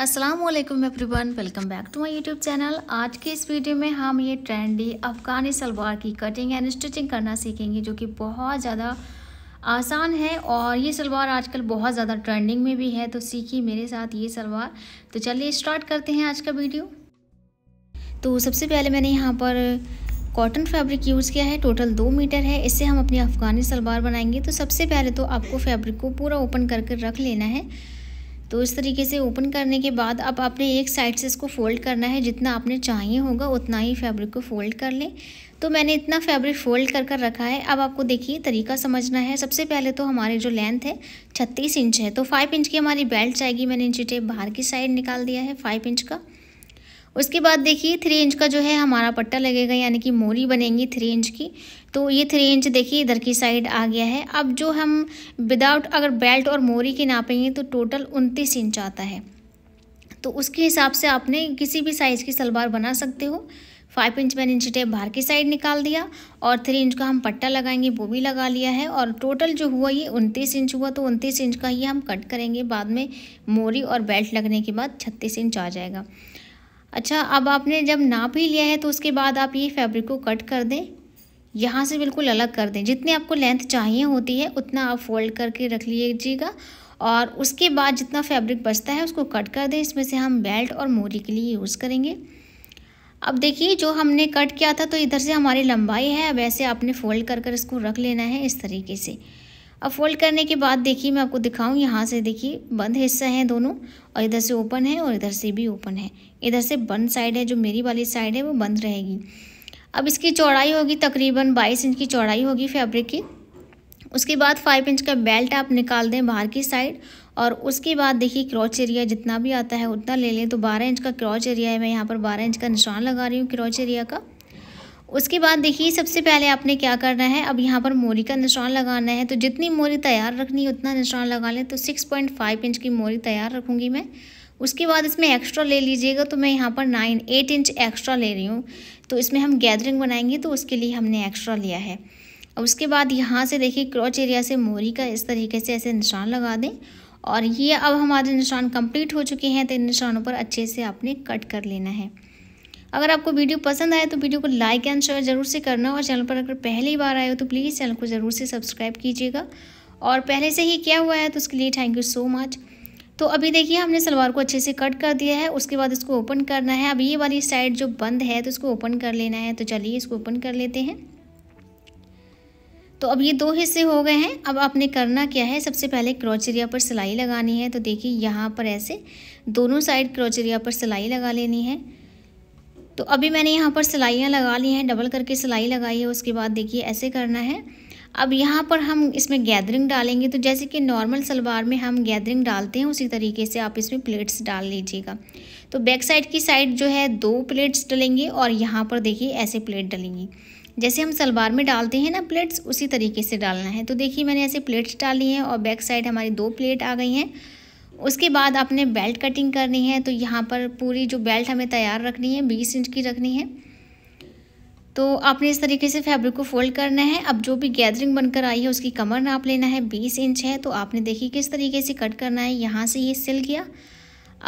असलम वालेकुम everyone welcome back to my YouTube channel आज के इस वीडियो में हम ये ट्रेंडी अफ़गानी सलवार की कटिंग एंड स्टिचिंग करना सीखेंगे जो कि बहुत ज़्यादा आसान है और ये सलवार आजकल बहुत ज़्यादा ट्रेंडिंग में भी है तो सीखी मेरे साथ ये सलवार तो चलिए स्टार्ट करते हैं आज का वीडियो तो सबसे पहले मैंने यहाँ पर कॉटन फैब्रिक यूज़ किया है टोटल दो मीटर है इससे हम अपनी अफ़गानी सलवार बनाएंगे तो सबसे पहले तो आपको फैब्रिक को पूरा ओपन करके रख लेना है तो इस तरीके से ओपन करने के बाद अब आपने एक साइड से इसको फोल्ड करना है जितना आपने चाहिए होगा उतना ही फैब्रिक को फोल्ड कर लें तो मैंने इतना फैब्रिक फोल्ड कर कर रखा है अब आपको देखिए तरीका समझना है सबसे पहले तो हमारी जो लेंथ है छत्तीस इंच है तो फाइव इंच की हमारी बेल्ट जाएगी मैंने इंची टेप बाहर की साइड निकाल दिया है फाइव इंच का उसके बाद देखिए थ्री इंच का जो है हमारा पट्टा लगेगा यानी कि मोरी बनेंगी थ्री इंच की तो ये थ्री इंच देखिए इधर की साइड आ गया है अब जो हम विदाउट अगर बेल्ट और मोरी की नापेंगे तो टोटल उनतीस इंच आता है तो उसके हिसाब से आपने किसी भी साइज़ की सलवार बना सकते हो five inch one inch tape बाहर की साइड निकाल दिया और थ्री इंच का हम पट्टा लगाएंगे वो भी लगा लिया है और टोटल जो हुआ ये उनतीस इंच हुआ तो उनतीस इंच का ही हम कट करेंगे बाद में मोरी और बेल्ट लगने के बाद छत्तीस इंच आ जाएगा अच्छा अब आपने जब नाप ही लिया है तो उसके बाद आप ये फैब्रिक को कट कर दें यहाँ से बिल्कुल अलग कर दें जितने आपको लेंथ चाहिए होती है उतना आप फोल्ड करके रख लीजिएगा और उसके बाद जितना फैब्रिक बचता है उसको कट कर दें इसमें से हम बेल्ट और मोरी के लिए यूज़ करेंगे अब देखिए जो हमने कट किया था तो इधर से हमारी लंबाई है अब ऐसे आपने फोल्ड कर कर इसको रख लेना है इस तरीके से अब फोल्ड करने के बाद देखिए मैं आपको दिखाऊं यहाँ से देखिए बंद हिस्सा है दोनों और इधर से ओपन है और इधर से भी ओपन है इधर से बंद साइड है जो मेरी वाली साइड है वो बंद रहेगी अब इसकी चौड़ाई होगी तकरीबन बाईस इंच की चौड़ाई होगी फैब्रिक की उसके बाद फाइव इंच का बेल्ट आप निकाल दें बाहर की साइड और उसके बाद देखिए क्रॉच एरिया जितना भी आता है उतना ले लें तो बारह इंच का क्रॉच एरिया है मैं यहाँ पर बारह इंच का निशान लगा रही हूँ क्रॉच एरिया का उसके बाद देखिए सबसे पहले आपने क्या करना है अब यहाँ पर मोरी का निशान लगाना है तो जितनी मोरी तैयार रखनी है उतना निशान लगा लें तो सिक्स पॉइंट फाइव इंच की मोरी तैयार रखूँगी मैं उसके बाद इसमें एक्स्ट्रा ले लीजिएगा तो मैं यहाँ पर नाइन एट इंच एक्स्ट्रा ले रही हूँ तो इसमें हम गैदरिंग बनाएंगे तो उसके लिए हमने एक्स्ट्रा लिया है अब उसके बाद यहाँ से देखिए क्रॉच एरिया से मोरी का इस तरीके से ऐसे निशान लगा दें और ये अब हमारे निशान कम्प्लीट हो चुके हैं तो इन निशानों पर अच्छे से आपने कट कर लेना है अगर आपको वीडियो पसंद आए तो वीडियो को लाइक एंड शेयर जरूर से करना और चैनल पर अगर पहली बार आए हो तो प्लीज़ चैनल को ज़रूर से सब्सक्राइब कीजिएगा और पहले से ही क्या हुआ है तो उसके लिए थैंक यू सो मच तो अभी देखिए हमने सलवार को अच्छे से कट कर दिया है उसके बाद इसको ओपन करना है अब ये वाली साइड जो बंद है तो इसको ओपन कर लेना है तो चलिए इसको ओपन कर लेते हैं तो अब ये दो हिस्से हो गए हैं अब आपने करना क्या है सबसे पहले क्रोचरिया पर सिलाई लगानी है तो देखिए यहाँ पर ऐसे दोनों साइड क्रोचरिया पर सिलाई लगा लेनी है तो अभी मैंने यहाँ पर सिलाइयाँ लगा ली हैं डबल करके सिलाई लगाई है उसके बाद देखिए ऐसे करना है अब यहाँ पर हम इसमें गैदरिंग डालेंगे तो जैसे कि नॉर्मल सलवार में हम गैदरिंग डालते हैं उसी तरीके से आप इसमें प्लेट्स डाल लीजिएगा तो बैक साइड की साइड जो है दो प्लेट्स डलेंगे और यहाँ पर देखिए ऐसे प्लेट डलेंगी जैसे हम सलवार में डालते हैं ना प्लेट्स उसी तरीके से डालना है तो देखिए मैंने ऐसे प्लेट्स डाली हैं और बैक साइड हमारी दो प्लेट आ गई हैं उसके बाद आपने बेल्ट कटिंग करनी है तो यहाँ पर पूरी जो बेल्ट हमें तैयार रखनी है बीस इंच की रखनी है तो आपने इस तरीके से फैब्रिक को फोल्ड करना है अब जो भी गैदरिंग बनकर आई है उसकी कमर नाप लेना है बीस इंच है तो आपने देखिए किस तरीके से कट करना है यहाँ से ये सिल किया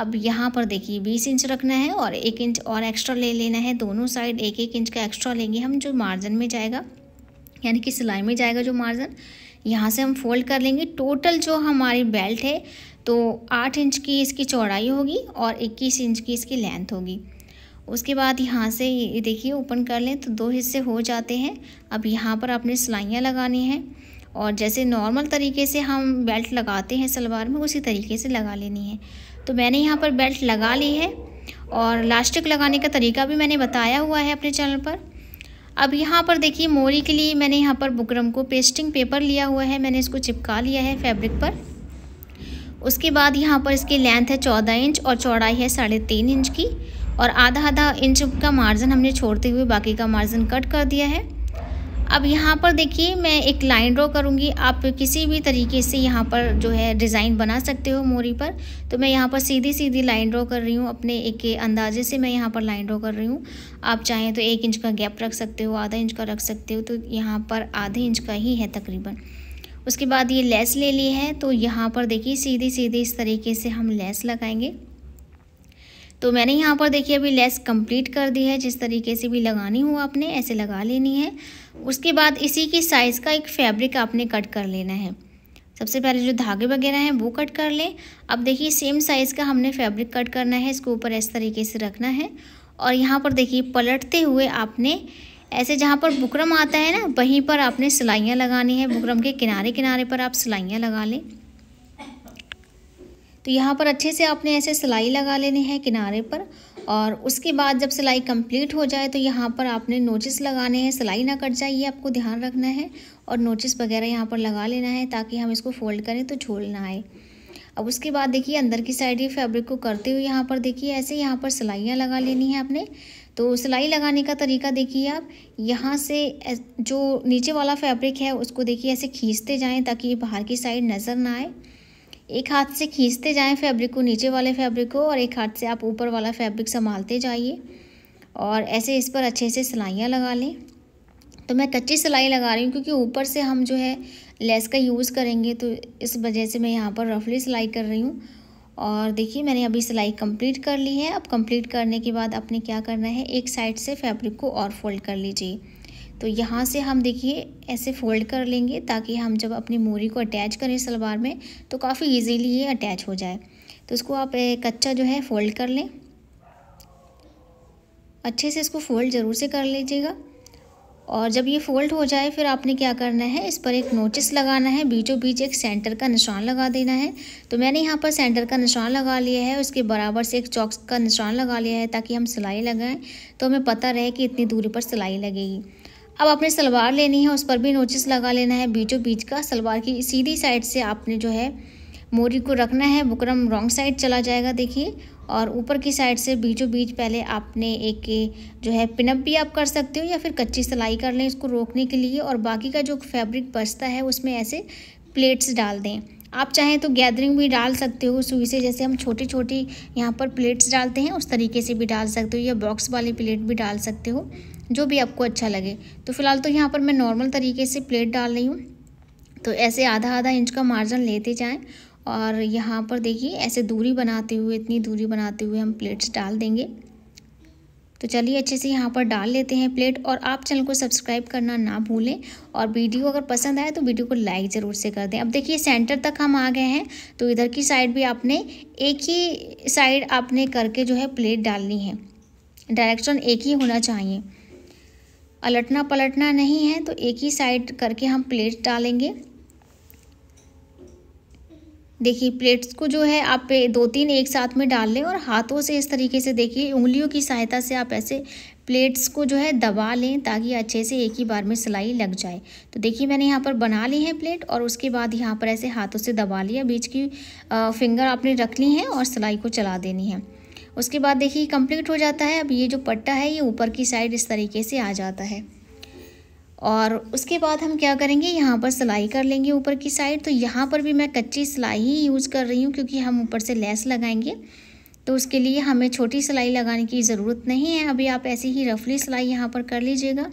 अब यहाँ पर देखिए बीस इंच रखना है और एक इंच और एक्स्ट्रा ले लेना है दोनों साइड एक एक इंच का एक्स्ट्रा लेंगे हम जो मार्जिन में जाएगा यानी कि सिलाई में जाएगा जो मार्जिन यहाँ से हम फोल्ड कर लेंगे टोटल जो हमारी बेल्ट है तो आठ इंच की इसकी चौड़ाई होगी और इक्कीस इंच की इसकी लेंथ होगी उसके बाद यहाँ से ये देखिए ओपन कर लें तो दो हिस्से हो जाते हैं अब यहाँ पर आपने सिलाइयाँ लगानी हैं और जैसे नॉर्मल तरीके से हम बेल्ट लगाते हैं सलवार में उसी तरीके से लगा लेनी है तो मैंने यहाँ पर बेल्ट लगा ली है और लास्टिक लगाने का तरीका भी मैंने बताया हुआ है अपने चैनल पर अब यहाँ पर देखिए मोरी के लिए मैंने यहाँ पर बुकरम को पेस्टिंग पेपर लिया हुआ है मैंने इसको चिपका लिया है फैब्रिक पर उसके बाद यहाँ पर इसकी लेंथ है चौदह इंच और चौड़ाई है साढ़े तीन इंच की और आधा आधा इंच का मार्जिन हमने छोड़ते हुए बाकी का मार्जिन कट कर दिया है अब यहाँ पर देखिए मैं एक लाइन ड्रॉ करूँगी आप किसी भी तरीके से यहाँ पर जो है डिज़ाइन बना सकते हो मोरी पर तो मैं यहाँ पर सीधी सीधी लाइन ड्रॉ कर रही हूँ अपने एक अंदाजे से मैं यहाँ पर लाइन ड्रॉ कर रही हूँ आप चाहें तो एक इंच का गैप रख सकते हो आधा इंच का रख सकते हो तो यहाँ पर आधे इंच का ही है तकरीबन उसके बाद ये लेस ले ली है तो यहाँ पर देखिए सीधी सीधी इस तरीके से हम लेस लगाएंगे तो मैंने यहाँ पर देखिए अभी लेस कंप्लीट कर दी है जिस तरीके से भी लगानी हो आपने ऐसे लगा लेनी है उसके बाद इसी की साइज़ का एक फैब्रिक आपने कट कर लेना है सबसे पहले जो धागे वगैरह हैं वो कट कर लें अब देखिए सेम साइज़ का हमने फैब्रिक कट करना है इसको ऊपर इस तरीके से रखना है और यहाँ पर देखिए पलटते हुए आपने ऐसे जहाँ पर बुकरम आता है ना वहीं पर आपने सिलाइयाँ लगानी है बुकरम के किनारे किनारे पर आप सिलाइयाँ लगा लें तो यहाँ पर अच्छे से आपने ऐसे सिलाई लगा लेनी है किनारे पर और उसके बाद जब सिलाई कंप्लीट हो जाए तो यहाँ पर आपने नोचिस लगाने हैं सिलाई ना कट जाए ये आपको ध्यान रखना है और नोचिस वगैरह यहाँ पर लगा लेना है ताकि हम इसको फोल्ड करें तो झोल ना आए अब उसके बाद देखिए अंदर की साइड ये फैब्रिक को करते हुए यहाँ पर देखिए ऐसे यहाँ पर सिलाइयाँ लगा लेनी है आपने तो सिलाई लगाने का तरीका देखिए आप यहाँ से जो नीचे वाला फैब्रिक है उसको देखिए ऐसे खींचते जाएँ ताकि बाहर की साइड नज़र ना आए एक हाथ से खींचते जाएँ फैब्रिक को नीचे वाले फैब्रिक को और एक हाथ से आप ऊपर वाला फैब्रिक संभालते जाइए और ऐसे इस पर अच्छे से सिलाइयाँ लगा लें तो मैं कच्ची सिलाई लगा रही हूँ क्योंकि ऊपर से हम जो है लेस का यूज़ करेंगे तो इस वजह से मैं यहाँ पर रफली सिलाई कर रही हूँ और देखिए मैंने अभी सिलाई कंप्लीट कर ली है अब कंप्लीट करने के बाद आपने क्या करना है एक साइड से फैब्रिक को और फोल्ड कर लीजिए तो यहाँ से हम देखिए ऐसे फोल्ड कर लेंगे ताकि हम जब अपनी मोरी को अटैच करें सलवार में तो काफ़ी ईजीली ये अटैच हो जाए तो इसको आप कच्चा जो है फ़ोल्ड कर लें अच्छे से इसको फोल्ड ज़रूर से कर लीजिएगा और जब ये फोल्ड हो जाए फिर आपने क्या करना है इस पर एक नोटिस लगाना है बीचों बीच एक सेंटर का निशान लगा देना है तो मैंने यहाँ पर सेंटर का निशान लगा लिया है उसके बराबर से एक चौक का निशान लगा लिया है ताकि हम सिलाई लगाएं तो हमें पता रहे कि इतनी दूरी पर सिलाई लगेगी अब आपने सलवार लेनी है उस पर भी नोटिस लगा लेना है बीचों बीच का सलवार की सीधी साइड से आपने जो है मोरी को रखना है बुकरम रॉन्ग साइड चला जाएगा देखिए और ऊपर की साइड से बीचों बीच पहले आपने एक जो है पिनअप भी आप कर सकते हो या फिर कच्ची सिलाई कर लें इसको रोकने के लिए और बाकी का जो फैब्रिक बचता है उसमें ऐसे प्लेट्स डाल दें आप चाहें तो गैदरिंग भी डाल सकते हो सुई से जैसे हम छोटी छोटी यहाँ पर प्लेट्स डालते हैं उस तरीके से भी डाल सकते हो या बॉक्स वाली प्लेट भी डाल सकते हो जो भी आपको अच्छा लगे तो फिलहाल तो यहाँ पर मैं नॉर्मल तरीके से प्लेट डाल रही हूँ तो ऐसे आधा आधा इंच का मार्जिन लेते जाएँ और यहाँ पर देखिए ऐसे दूरी बनाते हुए इतनी दूरी बनाते हुए हम प्लेट्स डाल देंगे तो चलिए अच्छे से यहाँ पर डाल लेते हैं प्लेट और आप चैनल को सब्सक्राइब करना ना भूलें और वीडियो अगर पसंद आए तो वीडियो को लाइक ज़रूर से कर दें अब देखिए सेंटर तक हम आ गए हैं तो इधर की साइड भी आपने एक ही साइड आपने करके जो है प्लेट डालनी है डायरेक्शन एक ही होना चाहिए अलटना पलटना नहीं है तो एक ही साइड करके हम प्लेट डालेंगे देखिए प्लेट्स को जो है आप दो तीन एक साथ में डाल लें और हाथों से इस तरीके से देखिए उंगलियों की सहायता से आप ऐसे प्लेट्स को जो है दबा लें ताकि अच्छे से एक ही बार में सिलाई लग जाए तो देखिए मैंने यहाँ पर बना ली है प्लेट और उसके बाद यहाँ पर ऐसे हाथों से दबा लिया बीच की फिंगर आपने रख ली है और सिलाई को चला देनी है उसके बाद देखिए कंप्लीट हो जाता है अब ये जो पट्टा है ये ऊपर की साइड इस तरीके से आ जाता है और उसके बाद हम क्या करेंगे यहाँ पर सिलाई कर लेंगे ऊपर की साइड तो यहाँ पर भी मैं कच्ची सिलाई ही यूज़ कर रही हूँ क्योंकि हम ऊपर से लेस लगाएंगे तो उसके लिए हमें छोटी सिलाई लगाने की ज़रूरत नहीं है अभी आप ऐसी ही रफली सिलाई यहाँ पर कर लीजिएगा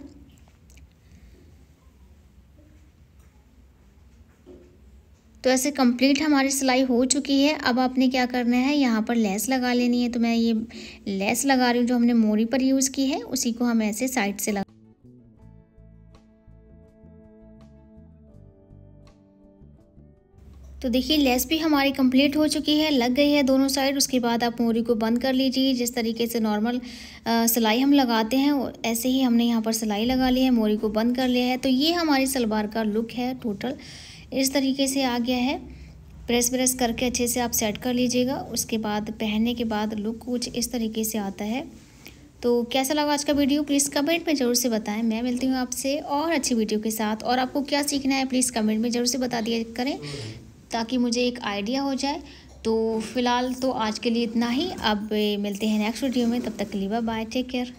तो ऐसे कंप्लीट हमारी सिलाई हो चुकी है अब आपने क्या करना है यहाँ पर लेस लगा लेनी है तो मैं ये लेस लगा रही हूँ जो हमने मोरी पर यूज़ की है उसी को हम ऐसे साइड से लगा तो देखिए लेस भी हमारी कंप्लीट हो चुकी है लग गई है दोनों साइड उसके बाद आप मोरी को बंद कर लीजिए जिस तरीके से नॉर्मल सिलाई हम लगाते हैं ऐसे ही हमने यहाँ पर सिलाई लगा ली है मोरी को बंद कर लिया है तो ये हमारी सलवार का लुक है टोटल इस तरीके से आ गया है प्रेस प्रेस करके अच्छे से आप सेट कर लीजिएगा उसके बाद पहनने के बाद लुक कुछ इस तरीके से आता है तो कैसा लगा आज का वीडियो प्लीज़ कमेंट में ज़रूर से बताएं मैं मिलती हूँ आपसे और अच्छी वीडियो के साथ और आपको क्या सीखना है प्लीज़ कमेंट में ज़रूर से बता दिया करें ताकि मुझे एक आइडिया हो जाए तो फ़िलहाल तो आज के लिए इतना ही अब मिलते हैं नेक्स्ट वीडियो में तब तक के लिए बाय टेक केयर